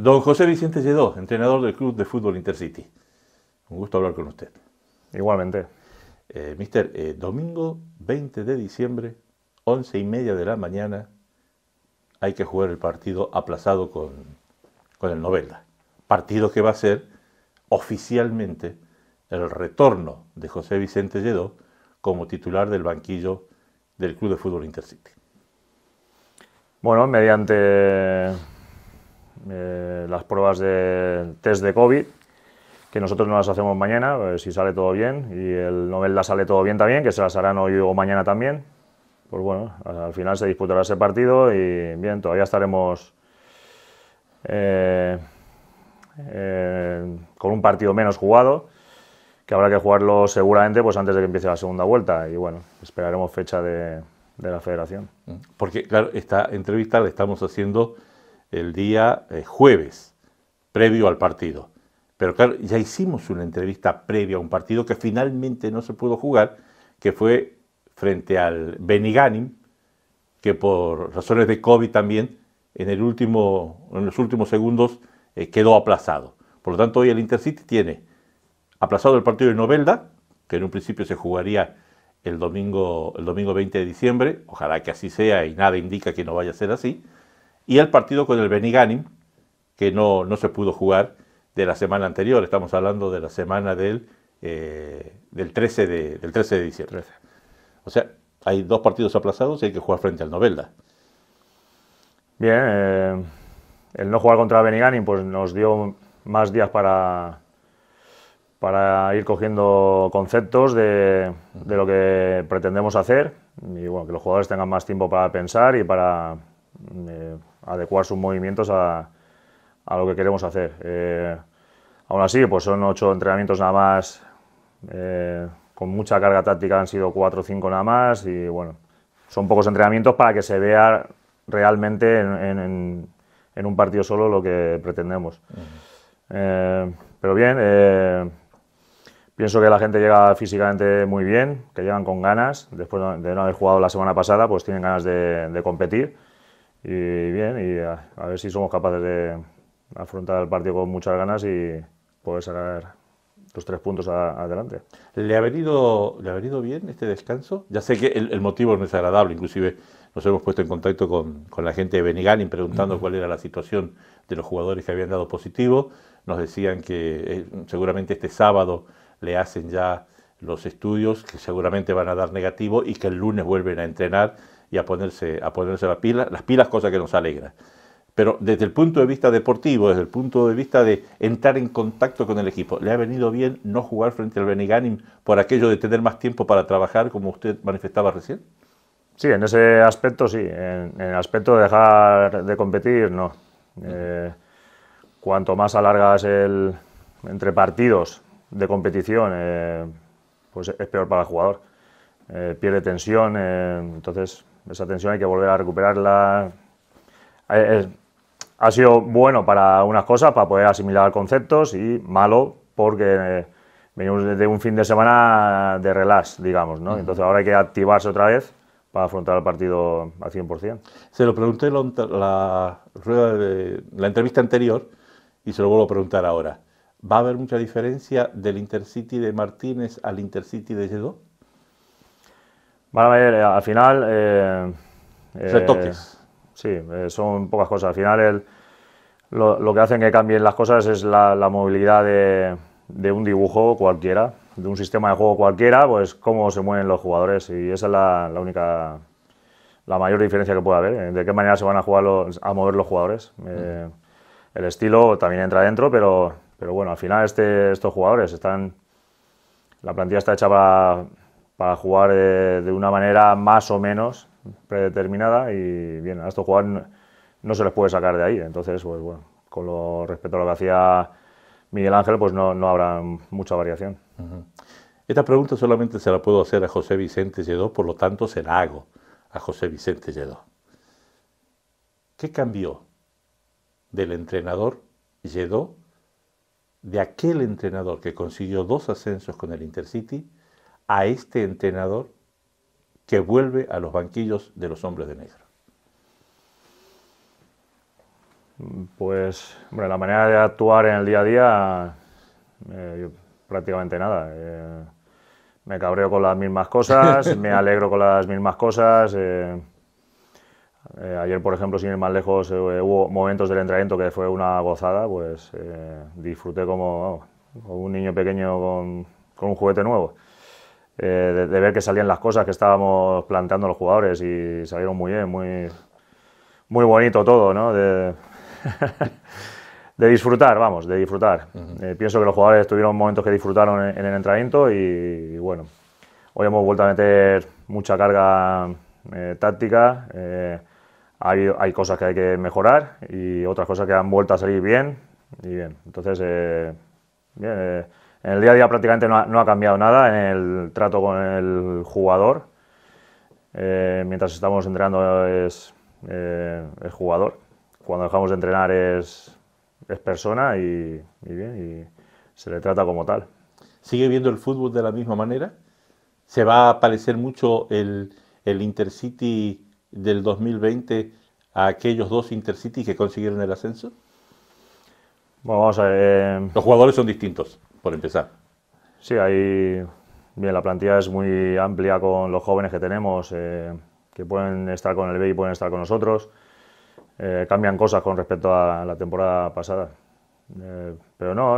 Don José Vicente Lledó, entrenador del Club de Fútbol Intercity. Un gusto hablar con usted. Igualmente. Eh, mister, eh, domingo 20 de diciembre, 11 y media de la mañana, hay que jugar el partido aplazado con, con el Novelda. Partido que va a ser oficialmente el retorno de José Vicente Lledó como titular del banquillo del Club de Fútbol Intercity. Bueno, mediante eh, las pruebas de test de COVID, que nosotros no las hacemos mañana, eh, si sale todo bien, y el Nobel la sale todo bien también, que se las harán hoy o mañana también. Pues bueno, al final se disputará ese partido y bien, todavía estaremos eh, con un partido menos jugado, que habrá que jugarlo seguramente pues antes de que empiece la segunda vuelta. Y bueno, esperaremos fecha de, de la federación. Porque, claro, esta entrevista la estamos haciendo el día eh, jueves, previo al partido. Pero claro, ya hicimos una entrevista previa a un partido que finalmente no se pudo jugar, que fue frente al Beniganim, que por razones de COVID también, en, los últimos segundos eh, quedó aplazado. Por lo tanto, hoy el Intercity tiene aplazado el partido de Novelda, que en un principio se jugaría el domingo, el domingo 20 de diciembre, ojalá que así sea y nada indica que no vaya a ser así y el partido con el Beniganim, que no, se pudo jugar de la semana anterior, estamos hablando de la semana del, eh, del, 13, de, del 13 de diciembre. O sea, hay dos partidos aplazados y hay que jugar frente al Novelda. Bien, eh, el no jugar contra Beniganim pues nos dio más días para, para ir cogiendo conceptos de, de, lo que pretendemos hacer y bueno, que los jugadores tengan más tiempo para pensar y para eh, adecuar sus movimientos a, lo que queremos hacer. Eh, aún así, pues son ocho entrenamientos nada más, eh, con mucha carga táctica han sido cuatro o cinco nada más y bueno, son pocos entrenamientos para que se vea realmente en, un partido solo lo que pretendemos. Eh, pero bien, pienso que la gente llega físicamente muy bien, que llegan con ganas, después de no haber jugado la semana pasada, pues tienen ganas de competir y bien, y a, ver si somos capaces de afrontar el partido con muchas ganas y poder sacar los tres puntos adelante. ¿Le ha, venido, ¿Le ha venido bien este descanso? Ya sé que el, motivo no es agradable, inclusive nos hemos puesto en contacto con, con la gente de Benigani preguntando cuál era la situación de los jugadores que habían dado positivo. Nos decían que eh, seguramente este sábado le hacen ya los estudios, que seguramente van a dar negativo y que el lunes vuelven a entrenar y a ponerse, a ponerse la pila, las pilas, cosas que nos alegra. Pero desde el punto de vista deportivo, desde el punto de vista de entrar en contacto con el equipo, le ha venido bien no jugar frente al Beniganim por aquello de tener más tiempo para trabajar, como usted manifestaba recién. Sí, en ese aspecto sí. En, el aspecto de dejar de competir, no. Eh, cuanto más alargas el entre partidos de competición, eh, pues es peor para el jugador. Eh, pierde tensión, entonces esa tensión hay que volver a recuperarla. Eh, eh, ha sido bueno para unas cosas, para poder asimilar conceptos, y malo porque eh, venimos de un fin de semana de relax, digamos, Entonces ahora hay que activarse otra vez para afrontar el partido al 100%. Se lo pregunté en la, la entrevista anterior y se lo vuelvo a preguntar ahora. ¿Va a haber mucha diferencia del Intercity de Martínez al Intercity de Lledó? Van eh, al final... Eh, eh sí, eh, son pocas cosas. Al final lo, que hacen que cambien las cosas es la, movilidad de, un dibujo cualquiera, de un sistema de juego cualquiera, pues cómo se mueven los jugadores y esa es la, única, la mayor diferencia que puede haber, de qué manera se van a jugar a mover los jugadores. Mm. el estilo también entra dentro, pero, pero bueno, al final este, estos jugadores están, la plantilla está hecha para, para jugar eh, de una manera más o menos predeterminada y bien, a estos jugadores no, se les puede sacar de ahí. Entonces, pues bueno, con lo, respecto a lo que hacía Miguel Ángel, pues no, no habrá mucha variación. Esta pregunta solamente se la puedo hacer a José Vicente Lledó, por lo tanto se la hago a José Vicente Lledó. ¿Qué cambió del entrenador Lledó, de aquel entrenador que consiguió dos ascensos con el Intercity, a este entrenador que vuelve a los banquillos de los hombres de negro? Pues, hombre, la manera de actuar en el día a día, eh, prácticamente nada. Eh, me cabreo con las mismas cosas, me alegro con las mismas cosas. Eh, ayer, por ejemplo, sin ir más lejos, hubo momentos del entrenamiento que fue una gozada, pues disfruté como, un niño pequeño con un juguete nuevo. Eh, de, ver que salían las cosas que estábamos planteando los jugadores y salieron muy bien, muy, muy bonito todo, ¿no? De, disfrutar, vamos, de disfrutar. Eh, pienso que los jugadores tuvieron momentos que disfrutaron en, el entrenamiento y, bueno, hoy hemos vuelto a meter mucha carga eh, táctica. Hay, cosas que hay que mejorar y otras cosas que han vuelto a salir bien y bien. Entonces, bien en el día a día prácticamente no ha, cambiado nada en el trato con el jugador. Eh, mientras estamos entrenando es el eh, jugador. Cuando dejamos de entrenar es, es persona y, bien, se le trata como tal. ¿Sigue viendo el fútbol de la misma manera? ¿Se va a parecer mucho el, el Intercity del 2020 a aquellos dos Intercity que consiguieron el ascenso? Bueno, vamos a ver. Eh, Los jugadores son distintos por empezar. Sí, ahí bien, la plantilla es muy amplia con los jóvenes que tenemos, eh, que pueden estar con el B y pueden estar con nosotros. Eh, cambian cosas con respecto a la temporada pasada. Eh, pero no,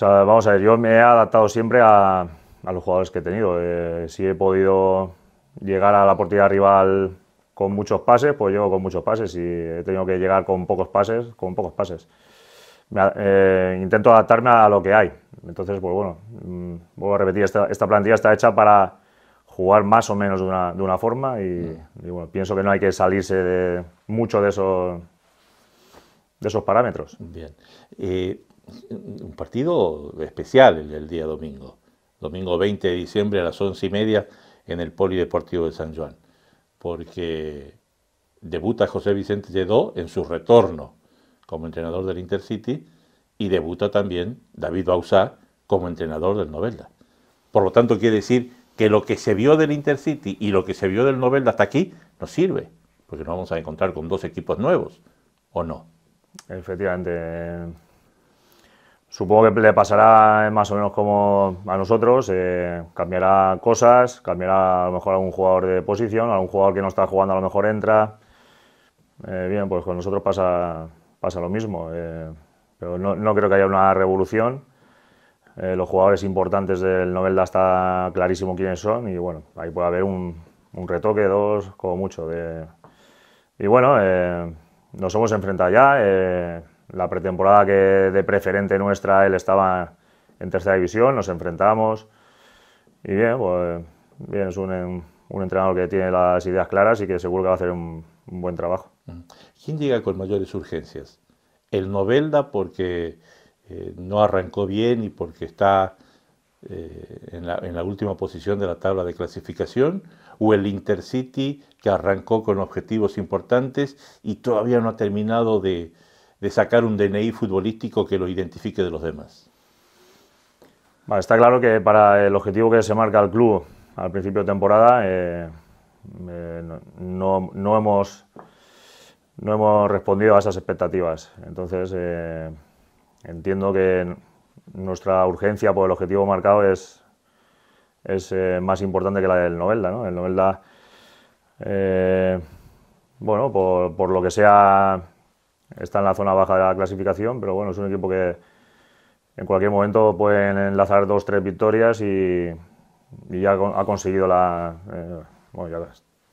vamos a ver, yo me he adaptado siempre a, los jugadores que he tenido. si he podido llegar a la portería rival con muchos pases, pues llevo con muchos pases. Si he tenido que llegar con pocos pases, con pocos pases. Eh, intento adaptarme a lo que hay. Entonces, pues bueno, mm, voy a repetir, esta, plantilla está hecha para jugar más o menos de una, forma y, mm. pienso que no hay que salirse de mucho de esos, de esos parámetros. Bien. Mm, un partido especial el día domingo, domingo 20 de diciembre a las 11 y media en el Polideportivo de San Juan, porque debuta José Vicente Lledó en su retorno como entrenador del Intercity y debuta también David Bausá como entrenador del Novelda. Por lo tanto, quiere decir que lo que se vio del Intercity y lo que se vio del Novelda hasta aquí ...nos sirve, porque nos vamos a encontrar con dos equipos nuevos, ¿o no? Efectivamente. Supongo que le pasará más o menos como a nosotros, eh, cambiará cosas, cambiará a lo mejor algún jugador de posición, algún jugador que no está jugando a lo mejor entra. Eh, bien, pues con nosotros pasa pasa lo mismo. Eh, pero no, creo que haya una revolución. Eh, los jugadores importantes del Novelda está clarísimo quiénes son y bueno, ahí puede haber un, retoque, dos, como mucho. De... Y bueno, eh, nos hemos enfrentado ya. la pretemporada que de preferente nuestra él estaba en tercera división, nos enfrentamos. Y bien, pues bien, es un, entrenador que tiene las ideas claras y que seguro que va a hacer un buen trabajo. Mm. ¿Quién llega con mayores urgencias? El Novelda porque eh, no arrancó bien y porque está eh, en, la, última posición de la tabla de clasificación, o el Intercity que arrancó con objetivos importantes y todavía no ha terminado de, sacar un DNI futbolístico que lo identifique de los demás. Bueno, está claro que para el objetivo que se marca el club al principio de temporada, eh, no hemos no hemos respondido a esas expectativas. Entonces, eh, entiendo que nuestra urgencia por el objetivo marcado es, es eh, más importante que la del Novelda. El Novelda, eh, bueno, por, lo que sea, está en la zona baja de la clasificación, pero bueno, es un equipo que en cualquier momento pueden enlazar dos, tres victorias y, ya ha conseguido la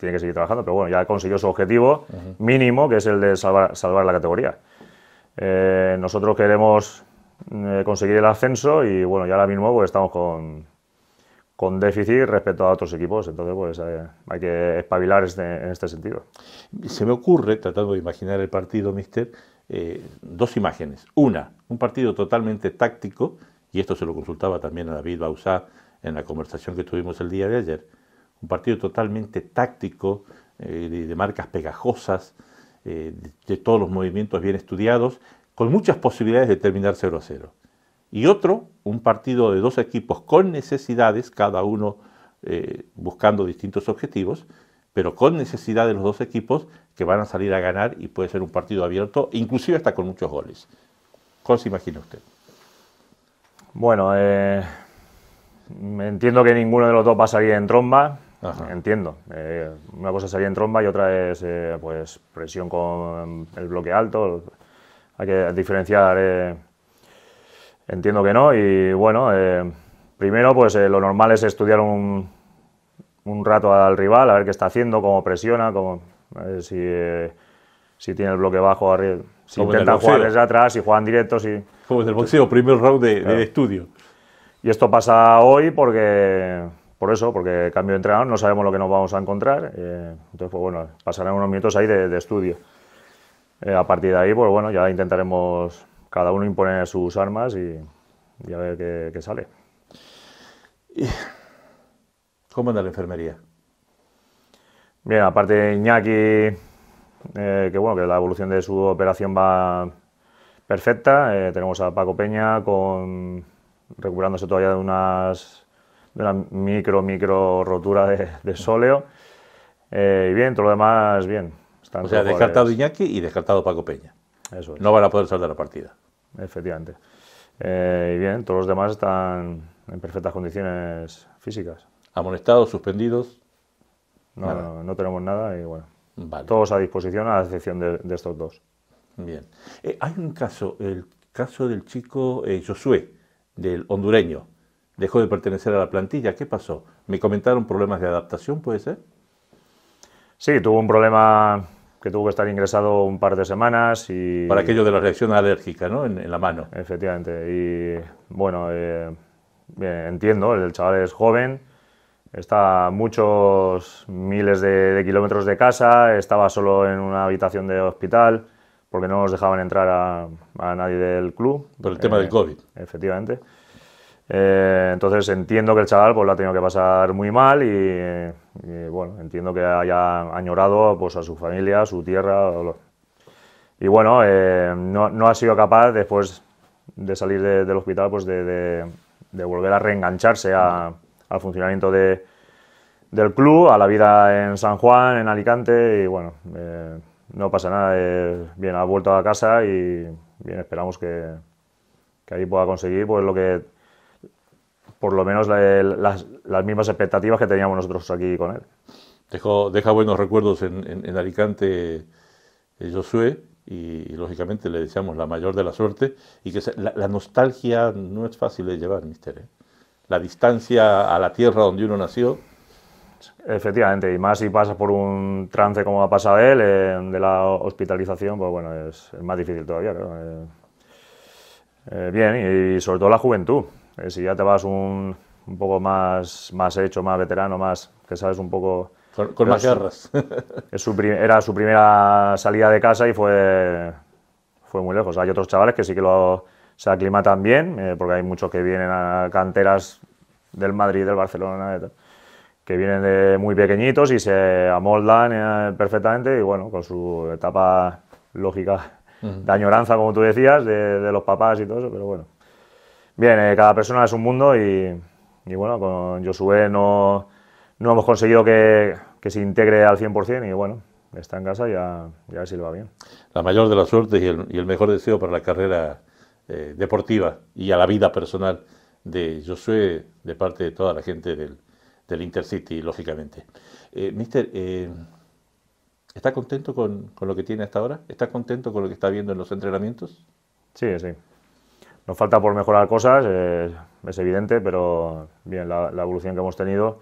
tiene que seguir trabajando, pero bueno, ya consiguió su objetivo mínimo, que es el de salvar, la categoría. Eh, nosotros queremos eh, conseguir el ascenso y bueno, ya ahora mismo pues, estamos con, con déficit respecto a otros equipos, entonces pues eh, hay que espabilar este, en este sentido. Se me ocurre, tratando de imaginar el partido, mister, dos imágenes. Una, un partido totalmente táctico, y esto se lo consultaba también a David Bausá en la conversación que tuvimos el día de ayer un partido totalmente táctico, eh, de, marcas pegajosas, eh, de, todos los movimientos bien estudiados, con muchas posibilidades de terminar 0 a 0. Y otro, un partido de dos equipos con necesidades, cada uno eh, buscando distintos objetivos, pero con necesidad de los dos equipos que van a salir a ganar y puede ser un partido abierto, inclusive hasta con muchos goles. ¿Cómo se imagina usted? Bueno, entiendo que ninguno de los dos va a salir en tromba entiendo. Eh, una cosa sería en tromba y otra es eh, pues presión con el bloque alto. Hay que diferenciar. Eh, entiendo que no. Y bueno, primero pues lo normal es estudiar un, un, rato al rival, a ver qué está haciendo, cómo presiona, cómo, si, si, tiene el bloque bajo arriba. Si intenta jugar desde atrás, si juegan directos. Si... Como en el boxeo, primer round de estudio. Y esto pasa hoy porque por eso, porque cambio de entrenador, no sabemos lo que nos vamos a encontrar. Eh, entonces, pues bueno, pasarán unos minutos ahí de, estudio. Eh, a partir de ahí, pues bueno, ya intentaremos cada uno imponer sus armas y, y a ver qué, sale. ¿Cómo anda la enfermería? Bien, aparte de Iñaki, eh, que bueno, que la evolución de su operación va perfecta. tenemos a Paco Peña con recuperándose todavía de unas de una micro, micro rotura de, sóleo. Eh, y bien, todo lo demás, bien. Están o sea, descartado Iñaki y descartado Paco Peña. Eso es. No van a poder saltar la partida. Efectivamente. Eh, y bien, todos los demás están en perfectas condiciones físicas. ¿Amonestados, suspendidos? No, no, tenemos nada y bueno. Todos a disposición, a la excepción de, estos dos. Bien. Eh, hay un caso, el caso del chico Josué, del hondureño Dejó de pertenecer a la plantilla. ¿Qué pasó? Me comentaron problemas de adaptación, ¿puede ser? Sí, tuvo un problema que tuvo que estar ingresado un par de semanas y... Para aquello de la reacción alérgica, ¿no? En, la mano. Efectivamente. Y bueno, eh, entiendo, el chaval es joven, está a muchos miles de, kilómetros de casa, estaba solo en una habitación de hospital porque no nos dejaban entrar a, nadie del club. Por el tema del eh, COVID. Efectivamente. Eh, entonces entiendo que el chaval pues, lo ha tenido que pasar muy mal y, bueno, entiendo que haya añorado pues, a su familia, a su tierra. Y bueno, eh, no, no, ha sido capaz después de salir del hospital pues, de, volver a reengancharse al funcionamiento de, del club, a la vida en San Juan, en Alicante y bueno, eh, no pasa nada. bien, ha vuelto a casa y bien, esperamos que, que ahí pueda conseguir pues, lo que por lo menos las, las, mismas expectativas que teníamos nosotros aquí con él. deja buenos recuerdos en, en, Alicante eh, Josué y, lógicamente le deseamos la mayor de la suerte y que la, nostalgia no es fácil de llevar, mister. ¿eh? La distancia a la tierra donde uno nació. Efectivamente, y más si pasa por un trance como ha pasado él, de la hospitalización, pues bueno, es, más difícil todavía. Eh, eh, bien, y sobre todo la juventud eh, si ya te vas un, poco más, más hecho, más veterano, más que sabes un poco... Con, más garras. era su primera salida de casa y fue, fue muy lejos. Hay otros chavales que sí que se aclimatan bien, eh, porque hay muchos que vienen a canteras del Madrid, del Barcelona, que vienen de muy pequeñitos y se amoldan eh, perfectamente y bueno, con su etapa lógica de añoranza, como tú decías, de, de los papás y todo eso, pero bueno. Bien, eh, cada persona es un mundo y, bueno, con Josué no, no hemos conseguido que, se integre al 100% y bueno, está en casa y ya a, ver si le va bien. La mayor de las suertes y el, mejor deseo para la carrera eh, deportiva y a la vida personal de Josué de parte de toda la gente del, del Intercity, lógicamente. Eh, mister, eh, ¿está contento con, con, lo que tiene hasta ahora? ¿Está contento con lo que está viendo en los entrenamientos? Sí, sí. Nos falta por mejorar cosas, eh, es evidente, pero bien, la, evolución que hemos tenido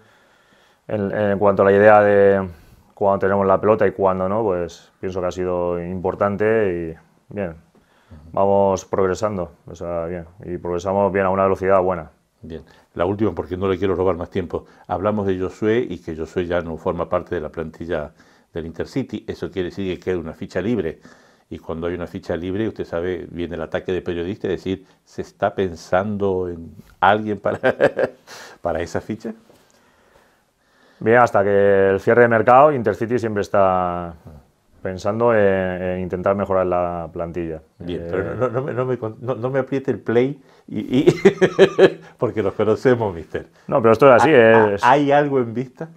en, cuanto a la idea de cuándo tenemos la pelota y cuándo no, pues pienso que ha sido importante y bien, vamos progresando, o sea, bien, y progresamos bien a una velocidad buena. Bien, la última, porque no le quiero robar más tiempo. Hablamos de Josué y que Josué ya no forma parte de la plantilla del Intercity. Eso quiere decir que queda una ficha libre y cuando hay una ficha libre, usted sabe, viene el ataque de periodista y decir, ¿se está pensando en alguien para, para esa ficha? Bien, hasta que el cierre de mercado, Intercity siempre está pensando en, intentar mejorar la plantilla. Bien, eh, pero no, no, me, me, apriete el play y, porque los conocemos, mister. No, pero esto es así. ¿Hay, ¿hay algo en vista?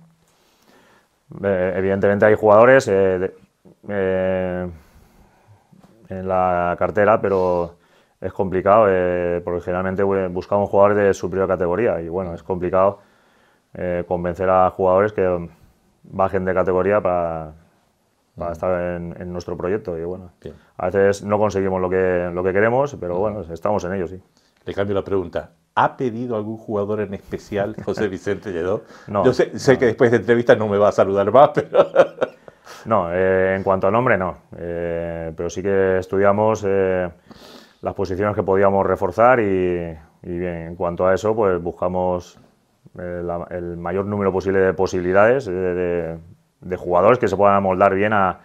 Eh, evidentemente hay jugadores. Eh, en la cartera, pero es complicado eh, porque generalmente eh, buscamos jugadores de superior categoría y bueno, es complicado eh, convencer a jugadores que bajen de categoría para, para estar en, nuestro proyecto y bueno, a veces no conseguimos lo que, lo que queremos, pero bueno, estamos en ello, sí. Le cambio la pregunta. ¿Ha pedido algún jugador en especial José Vicente Lledó? No. Yo sé, que después de entrevista no me va a saludar más, pero... No, eh, en cuanto al nombre no, eh, pero sí que estudiamos eh, las posiciones que podíamos reforzar y, bien, en cuanto a eso, pues buscamos el mayor número posible de posibilidades de, jugadores que se puedan moldar bien a,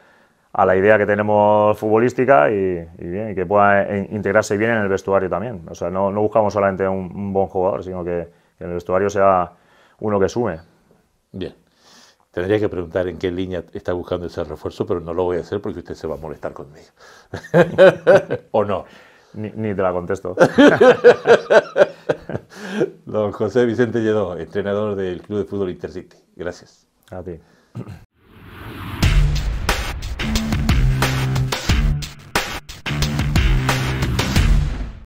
la idea que tenemos futbolística y, bien, que puedan integrarse bien en el vestuario también. O sea, no, buscamos solamente un, buen jugador, sino que en el vestuario sea uno que sume. Bien. Tendría que preguntar en qué línea está buscando ese refuerzo, pero no lo voy a hacer porque usted se va a molestar conmigo. ¿O no? Ni, te la contesto. Don José Vicente Lledó, entrenador del Club de Fútbol Intercity. Gracias. A ti.